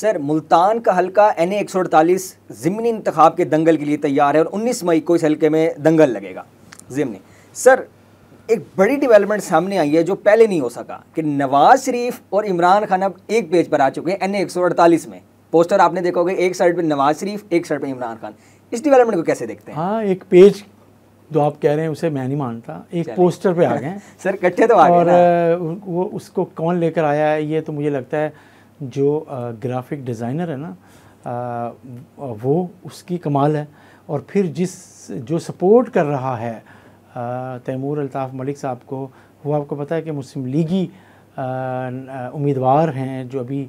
Sir Multan का हलका N A एक सौ अड़तालीस ज़मनी इंतखा के दंगल के लिए तैयार है और उन्नीस मई को इस हलके में दंगल लगेगा ज़मनी सर एक बड़ी डेवलपमेंट सामने आई है जो पहले नहीं हो सका कि नवाज शरीफ और इमरान खान अब एक पेज पर आ चुके हैं एन ए एक सौ अड़तालीस में पोस्टर आपने देखा होगा एक साइड पर नवाज शरीफ एक साइड पर इमरान खान इस डिवेलपमेंट को कैसे देखते हैं हाँ एक पेज जो आप कह रहे हैं उसे मैं नहीं मानता एक पोस्टर पर आ गए सर इकट्ठे तो आ गए और वो उसको कौन लेकर आया है ये तो मुझे लगता है जो ग्राफिक डिज़ाइनर है ना वो उसकी कमाल है और फिर जिस जो सपोर्ट कर रहा है तैमूर अल्ताफ़ मलिक साहब को वो आपको पता है कि मुस्लिम लीगी उम्मीदवार हैं जो अभी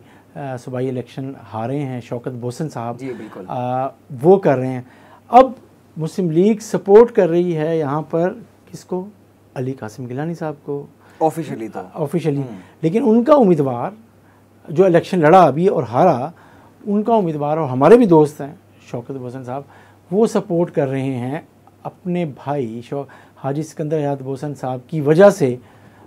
सूबाई इलेक्शन हारे हैं शौकत बोसन साहब जी बिल्कुल वो कर रहे हैं अब मुस्लिम लीग सपोर्ट कर रही है यहाँ पर किसको अली कासिम गिलानी साहब को ऑफिशियली था ऑफिशियली हम्म। लेकिन उनका उम्मीदवार जो इलेक्शन लड़ा अभी और हारा उनका उम्मीदवार और हमारे भी दोस्त हैं शौकत भोसन साहब वो सपोर्ट कर रहे हैं अपने भाई शौ हाजी सिकंदर हयात भोसन साहब की वजह से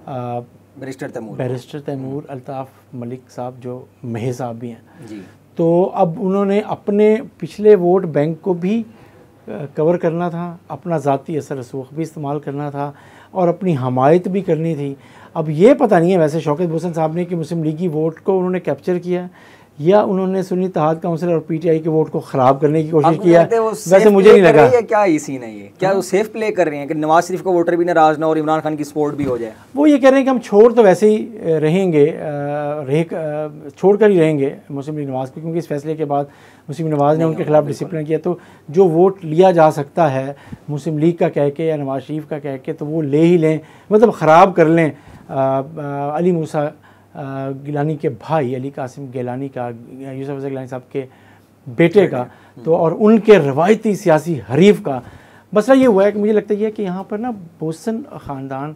बैरिस्टर तैमूर बैरिस्टर तैमूर हम्म। अल्ताफ़ मलिक साहब जो महे साहब भी हैं जी तो अब उन्होंने अपने पिछले वोट बैंक को भी कवर करना था अपना ज़ाती असर रसूख भी इस्तेमाल करना था और अपनी हमायत भी करनी थी अब ये पता नहीं है वैसे शौकत भूषण साहब ने कि मुस्लिम लीग की वोट को उन्होंने कैप्चर किया या उन्होंने सुनी तहाद काउंसिल और पीटीआई के वोट को खराब करने की कोशिश किया वैसे मुझे नहीं लगा क्या ये सीन है ये क्या वो सेफ प्ले कर रहे हैं कि नवाज शरीफ का वोटर भी नाराज ना और इमरान खान की सपोर्ट भी हो जाए वो ये कह रहे हैं कि हम छोड़ तो वैसे ही रहेंगे रहे छोड़ कर ही रहेंगे मुस्लिम लीग नवाज को क्योंकि इस फैसले के बाद मुस्लिम नवाज ने उनके खिलाफ डिसिप्लिन किया तो जो वोट लिया जा सकता है मुस्लिम लीग का कह के या नवाज शरीफ का कह के तो वो ले ही लें मतलब ख़राब कर लें अली मूसा गिलानी के भाई अली कासिम गिलानी का यूसुफ अजहर गिलानी साहब के बेटे का तो और उनके रवायती सियासी हरीफ का मसला ये हुआ है कि मुझे लगता है कि यहाँ पर ना बोसन ख़ानदान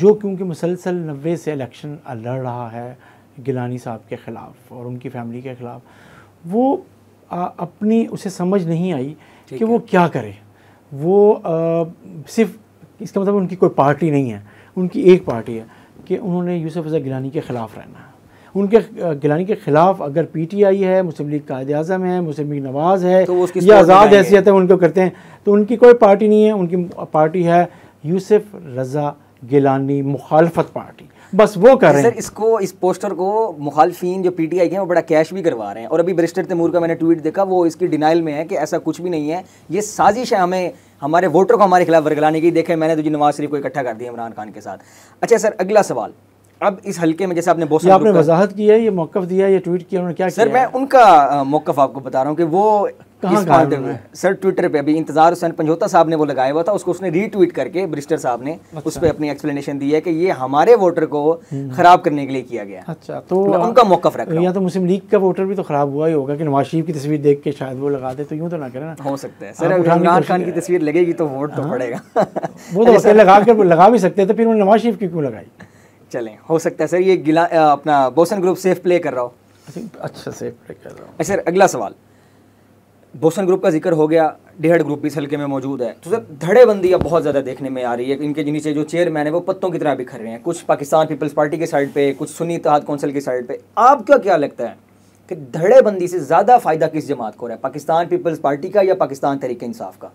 जो क्योंकि मुसलसल नबे से इलेक्शन लड़ रहा है गिलानी साहब के ख़िलाफ़ और उनकी फैमिली के ख़िलाफ़ वो आ, अपनी उसे समझ नहीं आई कि वो क्या करे वो आ, सिर्फ इसका मतलब उनकी कोई पार्टी नहीं है उनकी एक पार्टी है कि उन्होंने यूसुफ रज़ा गिलानी के ख़िलाफ़ रहना उनके गिलानी के खिलाफ अगर पी टी आई है मुस्लिम लीग कायद अजम है मुस्लिम लीग नवाज़ है तो या आज़ाद हैसियत है उनको करते हैं तो उनकी कोई पार्टी नहीं है उनकी पार्टी है यूसुफ रज़ा गिलानी मुखालफत पार्टी बस वो कर रहे हैं सर इसको इस पोस्टर को मुखालफी जो पी टी आई के हैं वो बड़ा कैश भी करवा रहे हैं और अभी बरिस्टर तैमूर का मैंने ट्वीट देखा वो इसकी डिनाइल में है कि ऐसा कुछ भी नहीं है ये साजिश है हमें हमारे वोटर को हमारे खिलाफ वर्गलाने की देखे मैंने तुझे नवाज शरीफ को इकट्ठा कर दिया इमरान खान के साथ अच्छा सर अगला सवाल अब इस हल्के में जैसे आपने बहुत आपने वजाहत की है ये मौकफ दिया ये ट्वीट किया उन्होंने क्या सर किया मैं उनका मौकफ आपको बता रहा हूँ कि वो इस बात सर ट्विटर पे अभी इंतजार हुसैन पंजोता साहब ने वो लगाया हुआ था उसको उसने रीट्वीट करके ब्रिस्टर साहब ने अच्छा। उस पर अपनी एक्सप्लेनेशन दी है कि ये हमारे वोटर को हम्म। खराब करने के लिए किया गया अच्छा तो उनका मौका फर्क या तो मुस्लिम लीग का वोटर भी तो खराब हुआ ही होगा कि नवाज शरीफ की तस्वीर देख के शायद वो लगा दे तो यूँ तो ना करें हो सकता है सर इमरान खान की तस्वीर लगेगी तो वोट तो हाँ। पड़ेगा वो तो लगा कर लगा भी सकते थे तो फिर उन्होंने नवाज शरीफ की क्यों लगाई चलें हो सकता है सर ये गिला अपना बोसन ग्रुप सेफ प्ले कर रहा हो अच्छा सेफ प्ले कर रहा हूँ सर अगला सवाल बोसन ग्रुप का जिक्र हो गया डेहड़ ग्रुप इस हल्के में मौजूद है तो सर धड़ेबंदी अब बहुत ज़्यादा देखने में आ रही है इनके नीचे जो चेयरमैन है वो पत्तों की तरह बिखर रहे हैं कुछ पाकिस्तान पीपल्स पार्टी के साइड पे कुछ सुनी तहत कौंसिल की साइड पे आपका क्या लगता है कि धड़ेबंदी से ज़्यादा फ़ायदा किस जमात को रहा है पाकिस्तान पीपल्स पार्टी का या पाकिस्तान तरीके इंसाफ का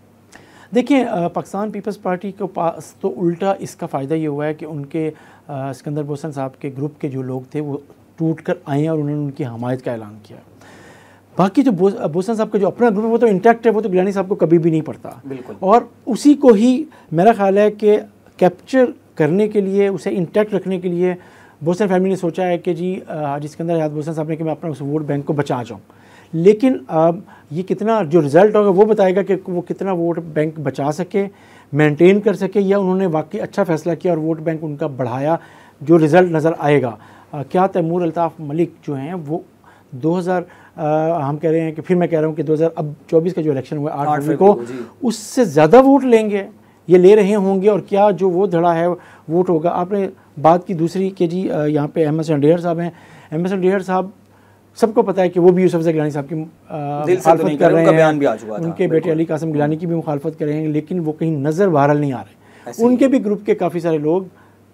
देखिए पाकिस्तान पीपल्स पार्टी के पास तो उल्टा इसका फ़ायदा ये हुआ है कि उनके सिकंदर बोसन साहब के ग्रुप के जो लोग थे वो टूट कर आए और उन्होंने उनकी हमायत का ऐलान किया बाकी जो भूषण साहब का जो अपना ग्रुप है वो तो इंटैक्ट है वो तो गिलानी साहब को कभी भी नहीं पड़ता बिल्कुल और उसी को ही मेरा ख्याल है कि कैप्चर करने के लिए उसे इंटैक्ट रखने के लिए भूषण फैमिली ने सोचा है कि जी जिसके अंदर याद भूषण साहब ने कि मैं अपना उस वोट बैंक को बचा जाऊँ लेकिन अब ये कितना जो रिज़ल्ट होगा वो बताएगा कि वो कितना वोट बैंक बचा सके मेंटेन कर सके या उन्होंने वाकई अच्छा फैसला किया और वोट बैंक उनका बढ़ाया जो रिज़ल्ट नज़र आएगा आ, क्या तैमूर अल्ताफ़ मलिक जो हैं वो हम कह रहे हैं कि फिर मैं कह रहा हूँ कि दो हज़ार अब चौबीस का जो इलेक्शन हुआ आठ फरवरी को उससे ज़्यादा वोट लेंगे ये ले रहे होंगे और क्या जो वो धड़ा है वोट होगा आपने बात की दूसरी के जी यहाँ पे एम एस एन डेहर साहब हैं एम एस डेहर साहब सबको पता है कि वो भी यूसुफ गिलानी साहब की तो मुखालफत कर रहे हैं उनके बेटे अली कासम गिलानी हम्म। की भी मुखालफत कर रहे हैं लेकिन वो कहीं नज़र बहरल नहीं आ रहे उनके भी ग्रुप के काफ़ी सारे लोग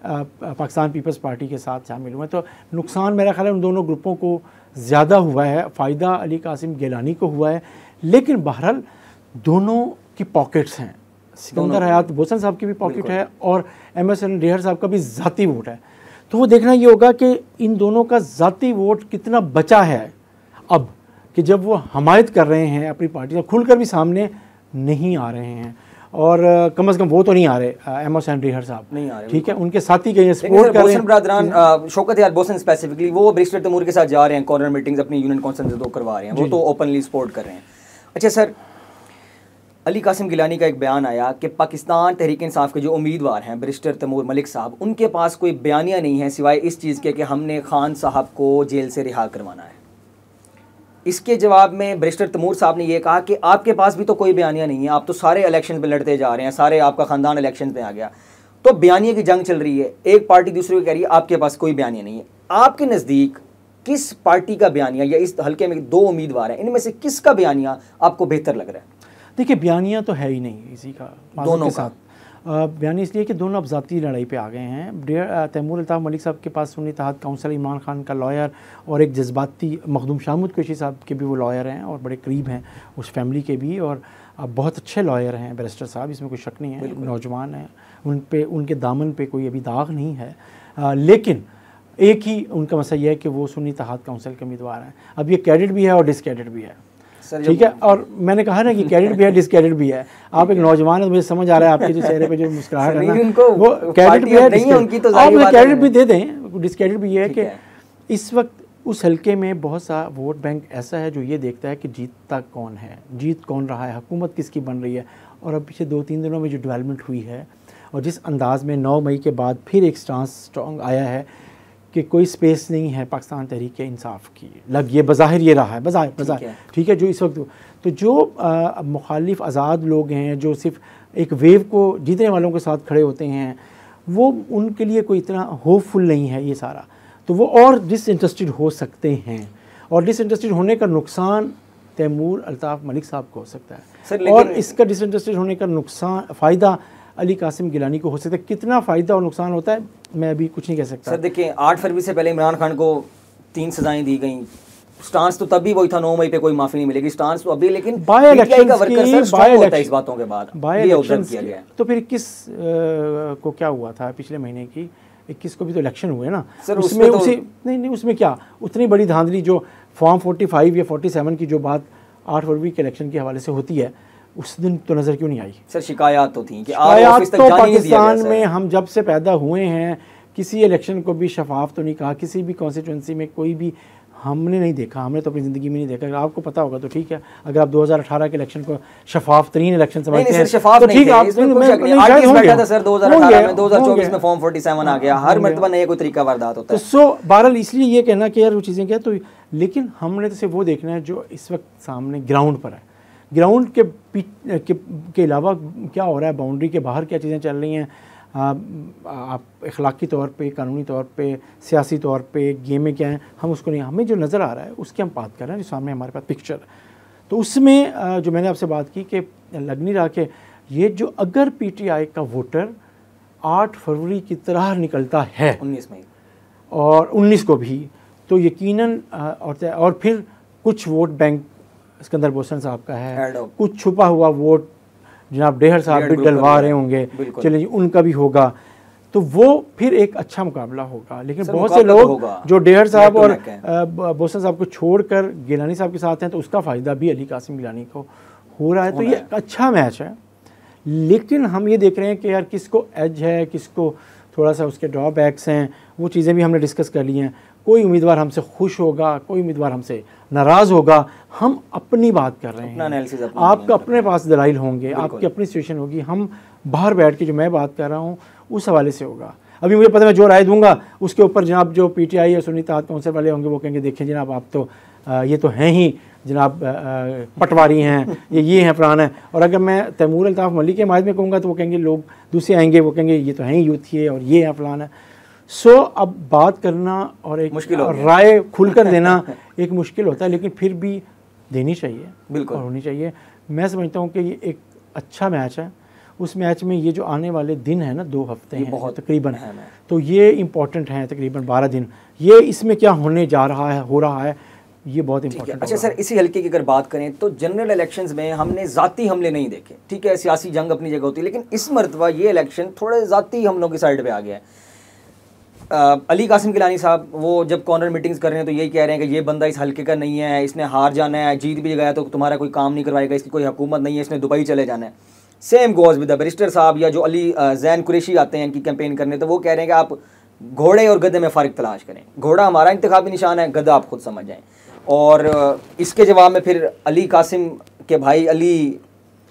पाकिस्तान पीपल्स पार्टी के साथ शामिल हुए तो नुकसान मेरा ख्याल है उन दोनों ग्रुपों को ज़्यादा हुआ है फ़ायदा अली कासिम गेलानी को हुआ है लेकिन बहरहाल दोनों की पॉकेट्स हैं सिकंदर हयात बोसन साहब की भी पॉकेट है और एम एस एन डेहर साहब का भी ज़ाती वोट है तो वो देखना ये होगा कि इन दोनों का ज़ाती वोट कितना बचा है अब कि जब वो हमायत कर रहे हैं अपनी पार्टी खुलकर भी सामने नहीं आ रहे हैं और कम से कम वो तो नहीं आ रहे एम एस एंड रिहर साहब नहीं आ रहे ठीक है उनके साथी कहीं सपोर्ट कर रहे हैं शौकत यार बोसन स्पेसिफिकली वो ब्रिस्टर तमूर के साथ जा रहे हैं कॉर्नर मीटिंग्स अपनी यूनियन से दो तो करवा रहे हैं वो तो ओपनली सपोर्ट कर रहे हैं अच्छा सर अली कासिम गिलानी का एक बयान आया कि पाकिस्तान तहरीक इंसाफ के जो उम्मीदवार हैं बरिस्टर तमूर मलिक साहब उनके पास कोई बयानिया नहीं है सिवाय इस चीज़ के कि हमने खान साहब को जेल से रिहा करवाना है इसके जवाब में बरिस्टर तमूर साहब ने यह कहा कि आपके पास भी तो कोई बयानिया नहीं है आप तो सारे इलेक्शन पे लड़ते जा रहे हैं सारे आपका ख़ानदान इलेक्शन पे आ गया तो बयानिया की जंग चल रही है एक पार्टी दूसरी को कह रही है आपके पास कोई बयानिया नहीं है आपके नज़दीक किस पार्टी का बयानिया या इस हल्के में दो उम्मीदवार हैं इनमें से किसका बयानिया आपको बेहतर लग रहा है देखिए बयानिया तो है ही नहीं इसी का दोनों के साथ बयानी इसलिए कि दोनों अब ज़ाती लड़ाई पे आ गए हैं तैमूर अलताफ़ मलिक साहब के पास सुनी तहत काउंसल इमरान खान का लॉयर और एक जज्बाती मखदूम शाहमुद कुशी साहब के भी वो लॉयर हैं और बड़े करीब हैं उस फैमिली के भी और अब बहुत अच्छे लॉयर हैं बैरिस्टर साहब इसमें कोई शक नहीं है नौजवान हैं उन पर उनके दामन पर कोई अभी दाग नहीं है आ, लेकिन एक ही उनका मसला यह है कि वो सुनी तहत काउंसिल के उम्मीदवार हैं अब ये कैडिट भी है और डिसकेडिट भी है ठीक है और मैंने कहा ना कि कैडेट भी है डिसकैडेट भी है आप एक नौजवान है तो मुझे समझ आ रहा है आपके जो चेहरे पे जो मुस्कुराहट है ना वो कैडेट भी है उनकी तो आप कैडेट भी दे दें डिसकैडेट भी ये है कि इस वक्त उस हलके में बहुत सा वोट बैंक ऐसा है जो ये देखता है कि जीतता कौन है जीत कौन रहा है हुकूमत किसकी बन रही है और अब पिछले दो तीन दिनों में जो डेवलपमेंट हुई है और जिस अंदाज में नौ मई के बाद फिर एक स्टांस स्ट्रॉन्ग आया है कि कोई स्पेस नहीं है पाकिस्तान तहरीक इंसाफ की लग ये बाहिर ये रहा है बज़ाहिर बज़ाहिर ठीक है जो इस वक्त तो जो मुखालिफ आज़ाद लोग हैं जो सिर्फ एक वेव को जीतने वालों के साथ खड़े होते हैं वो उनके लिए कोई इतना होपफुल नहीं है ये सारा तो वो और डिसइंटरेस्टेड हो सकते हैं और डिसइंटरेस्टेड होने का नुकसान तैमूर अल्ताफ़ मलिक साहब को हो सकता है और इसका डिसइंटरेस्टेड होने का नुकसान फ़ायदा अली कासिम गिलानी को हो सकता है कितना फ़ायदा और नुकसान होता है मैं अभी कुछ नहीं कह सकता सर देखें आठ फरवरी से पहले इमरान खान को तीन सजाएं दी गई स्टांस तो तब भी वही था नौ मई पे कोई माफी नहीं मिलेगी स्टांस तो अभी लेकिन बाय इलेक्शन का वर्कर सर बाय होता है इस बातों के बाद बाय इलेक्शन किया गया तो फिर इक्कीस को क्या हुआ था पिछले महीने की इक्कीस को भी तो इलेक्शन हुए ना सर उसमें उसे तो- नहीं नहीं उसमें क्या उतनी बड़ी धांधली जो फॉर्म फोर्टी फाइव या फोर्टी सेवन की जो बात आठ फरवरी के इलेक्शन के हवाले से होती है उस दिन तो नज़र क्यों नहीं आई सर शिकायत तो थी कि शिकायत तो पाकिस्तान में हम जब से पैदा हुए हैं किसी इलेक्शन को भी शफाफ तो नहीं कहा किसी भी कॉन्स्टिट्यूंसी में कोई भी हमने नहीं देखा हमने तो अपनी ज़िंदगी में नहीं देखा अगर आपको पता होगा तो ठीक है अगर आप 2018 के इलेक्शन को शफाफ तरीन इलेक्शन समझते हैं तो ठीक है सो बहरहाल इसलिए ये कहना कि यार वो चीज़ें क्या तो लेकिन हमने तो सिर्फ वो देखना है जो इस वक्त सामने ग्राउंड पर है ग्राउंड के के के अलावा क्या हो रहा है बाउंड्री के बाहर क्या चीज़ें चल रही हैं आप अखलाकी तौर पे कानूनी तौर पे सियासी तौर पे गेमें क्या हैं हम उसको नहीं हमें जो नज़र आ रहा है उसकी हम बात कर रहे हैं जो सामने हमारे पास पिक्चर तो उसमें जो मैंने आपसे बात की कि लग नहीं रहा कि ये जो अगर पीटीआई का वोटर 8 फरवरी की तरह निकलता है 19 मई और 19 को भी तो यकीनन और और फिर कुछ वोट बैंक सिकंदर भूषण साहब का है कुछ छुपा हुआ वोट जनाब डेहर साहब भी डलवा रहे होंगे चलिए उनका भी होगा तो वो फिर एक अच्छा मुकाबला होगा लेकिन बहुत से तो लोग जो डेहर साहब तो और बोसन साहब को छोड़कर गिलानी साहब के साथ हैं तो उसका फ़ायदा भी अली कासिम गिलानी को हो रहा है तो ये अच्छा मैच है लेकिन हम ये देख रहे हैं कि यार किसको एज है किसको थोड़ा सा उसके ड्रॉबैक्स हैं वो चीज़ें भी हमने डिस्कस कर ली हैं कोई उम्मीदवार हमसे खुश होगा कोई उम्मीदवार हमसे नाराज़ होगा हम अपनी बात कर रहे हैं आपका अपने पास दलाइल होंगे आपकी अपनी सिचुएशन होगी हम बाहर बैठ के जो मैं बात कर रहा हूँ उस हवाले से होगा अभी मुझे पता मैं जो राय दूंगा उसके ऊपर जनाब जो पी टी आई या सुनीता कौंसिल वाले होंगे वो कहेंगे देखें जनाब आप तो आ, ये तो हैं ही जनाब पटवारी हैं ये ये हैं फलान हैं और अगर मैं तैमूर अलताफ़ मलिक के मायद में कहूँगा तो वो कहेंगे लोग दूसरे आएंगे वो कहेंगे ये तो हैं ही यूथ ये और ये हैं फलान है सो so, अब बात करना और एक मुश्किल राय खुल कर देना एक मुश्किल होता है लेकिन फिर भी देनी चाहिए बिल्कुल होनी चाहिए मैं समझता हूँ कि ये एक अच्छा मैच है उस मैच में ये जो आने वाले दिन है ना दो हफ्ते हैं बहुत तकरीबन है तो ये इम्पोर्टेंट है तकरीबन बारह दिन ये इसमें क्या होने जा रहा है हो रहा है ये बहुत इंपॉर्टेंट अच्छा सर इसी हल्के की अगर बात करें तो जनरल इलेक्शंस में हमने ज़ाती हमले नहीं देखे ठीक है सियासी जंग अपनी जगह होती है लेकिन इस मरतबा ये इलेक्शन थोड़े ज़ाती हमलों की साइड पर आ गया है आ, अली कासिम गिलानी साहब वो जब कॉर्नर मीटिंग्स कर रहे हैं तो यही कह रहे हैं कि ये बंदा इस हल्के का नहीं है इसने हार जाना है जीत भी गया तो तुम्हारा कोई काम नहीं करवाएगा इसकी कोई हुकूमत नहीं है इसने दुबई चले जाना है same goes with the barrister साहब या जो अली जैन कुरेशी आते हैं इनकी कैंपेन करने तो वो कह रहे हैं कि आप घोड़े और गधे में फ़र्क तलाश करें घोड़ा हमारा इंतबी निशान है गधा आप खुद समझ जाएँ और इसके जवाब में फिर अली कासिम के भाई अली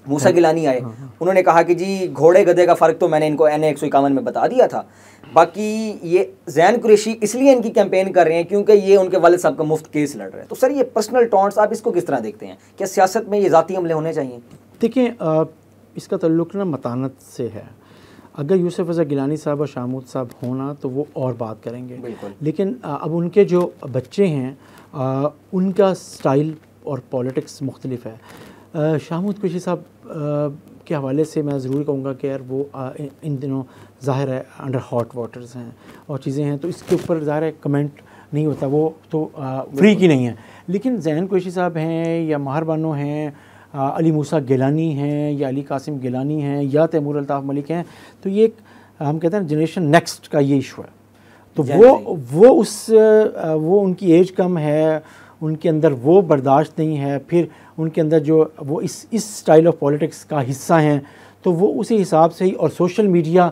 मूसा गिलानी आए हाँ, हाँ, हाँ। उन्होंने कहा कि जी घोड़े गधे का फ़र्क तो मैंने इनको एन ए में बता दिया था बाकी ये जैन कुरेशी इसलिए इनकी कैंपेन कर रहे हैं क्योंकि ये उनके वाले साहब का मुफ्त केस लड़ रहे हैं तो सर ये पर्सनल टॉन्ट्स आप इसको किस तरह देखते हैं क्या सियासत में ये ज़ाती हमले होने चाहिए देखिए इसका तल्लुक ना मतानत से है अगर यूसुफ रजा गिलानी साहब और शामूद साहब होना तो वो और बात करेंगे लेकिन अब उनके जो बच्चे हैं उनका स्टाइल और पॉलिटिक्स मुख्तलिफ है शाहमूद कुशी साहब के हवाले से मैं ज़रूर कहूँगा कि यार वो आ, इन, दिनों ज़ाहिर है अंडर हॉट वाटर्स हैं और चीज़ें हैं तो इसके ऊपर ज़ाहिर है कमेंट नहीं होता वो तो आ, फ्री की नहीं है लेकिन जैन कोशी साहब हैं या माहरबानो हैं अली मूसा गिलानी हैं या अली कासिम गिलानी हैं या तैमूर अलताफ़ मलिक हैं तो ये एक हम कहते हैं जनरेशन नेक्स्ट का ये इशू है तो वो वो उस वो उनकी एज कम है उनके अंदर वो बर्दाश्त नहीं है फिर उनके अंदर जो वो इस इस स्टाइल ऑफ पॉलिटिक्स का हिस्सा हैं तो वो उसी हिसाब से ही और सोशल मीडिया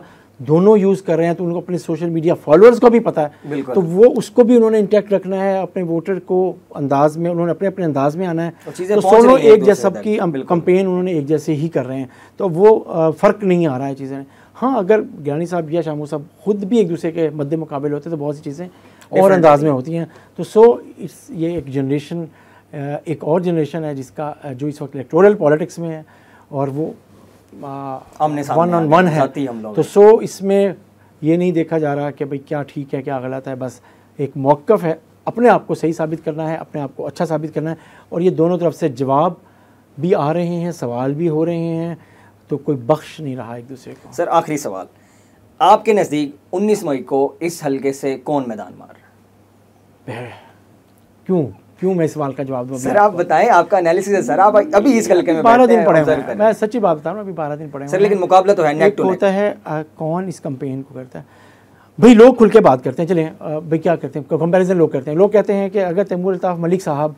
दोनों यूज़ कर रहे हैं तो उनको अपने सोशल मीडिया फॉलोअर्स को भी पता है तो वो उसको भी उन्होंने इंटैक्ट रखना है अपने वोटर को अंदाज में उन्होंने अपने अपने अंदाज में आना है तो सोनों एक जैसे सबकी कंपेन उन्होंने एक जैसे ही कर रहे हैं तो वो फ़र्क नहीं आ रहा है चीज़ें हाँ अगर ज्ञानी साहब या शामू साहब खुद भी एक दूसरे के मद्दे मुकाबले होते तो बहुत सी चीज़ें और अंदाज में होती हैं तो सो इट्स ये एक जनरेशन एक और जनरेशन है जिसका जो इस वक्त इलेक्टोरल पॉलिटिक्स में है और वो वन ऑन वन है तो सो इसमें ये नहीं देखा जा रहा कि भाई क्या ठीक है क्या गलत है बस एक मौक़ है अपने आप को सही साबित करना है अपने आप को अच्छा साबित करना है और ये दोनों तरफ से जवाब भी आ रहे हैं सवाल भी हो रहे हैं तो कोई बख्श नहीं रहा एक दूसरे को सर आखिरी सवाल आपके नज़दीक 19 मई को इस हलके से कौन मैदान मार क्यों क्यों मैं इस सवाल का जवाब दूंगा सर आप बताएं आपका एनालिसिस है सर आप अभी इस कलके में बारह दिन पढ़े हैं मैं सच्ची बात बता रहा हूँ अभी बारह दिन पढ़े सर लेकिन मुकाबला तो है नेट टू होता है कौन इस कंपेन को करता है भाई लोग खुल के बात करते हैं चले भाई क्या करते हैं कंपेरिजन लोग करते हैं लोग कहते हैं कि अगर तैमूर अल्ताफ़ मलिक साहब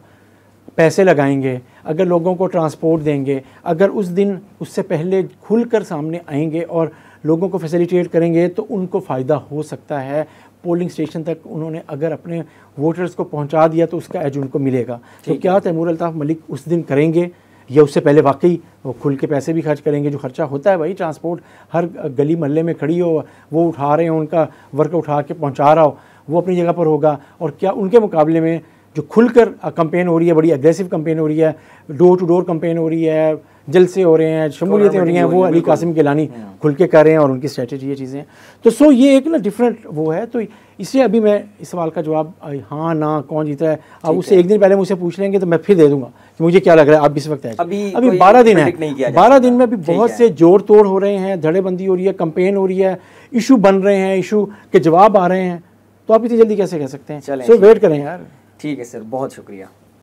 पैसे लगाएंगे अगर लोगों को ट्रांसपोर्ट देंगे अगर उस दिन उससे पहले खुल कर सामने आएंगे और लोगों को फैसिलिटेट करेंगे तो उनको फ़ायदा हो सकता है पोलिंग स्टेशन तक उन्होंने अगर अपने वोटर्स को पहुंचा दिया तो उसका एज उनको मिलेगा तो क्या तैमूर अल्ताफ़ मलिक उस दिन करेंगे या उससे पहले वाकई वो खुल के पैसे भी खर्च करेंगे जो खर्चा होता है भाई ट्रांसपोर्ट हर गली महल्ले में खड़ी हो वो उठा रहे हो उनका वर्क उठा के पहुँचा रहा हो वो अपनी जगह पर होगा और क्या उनके मुकाबले में जो खुलकर कंपेन हो रही है बड़ी अग्रेसिव कंपेन हो रही है डोर टू डोर कंपेन हो रही है जलसे हो रहे हैं शमूलियतें हो रही हैं वो अली कासिम के लानी हाँ। खुल के कर रहे हैं और उनकी स्ट्रेटजी ये चीज़ें तो सो ये एक ना डिफरेंट वो है तो इसलिए अभी मैं इस सवाल का जवाब हाँ ना कौन जीता है अब उससे एक दिन पहले मुझसे पूछ लेंगे तो मैं फिर दे दूंगा कि मुझे क्या लग रहा है अब इस वक्त है अभी अभी बारह दिन है बारह दिन में अभी बहुत से जोड़ तोड़ हो रहे हैं धड़ेबंदी हो रही है कंपेन हो रही है इशू बन रहे हैं इशू के जवाब आ रहे हैं तो आप इतनी जल्दी कैसे कह सकते हैं सो वेट करें यार ठीक है सर बहुत शुक्रिया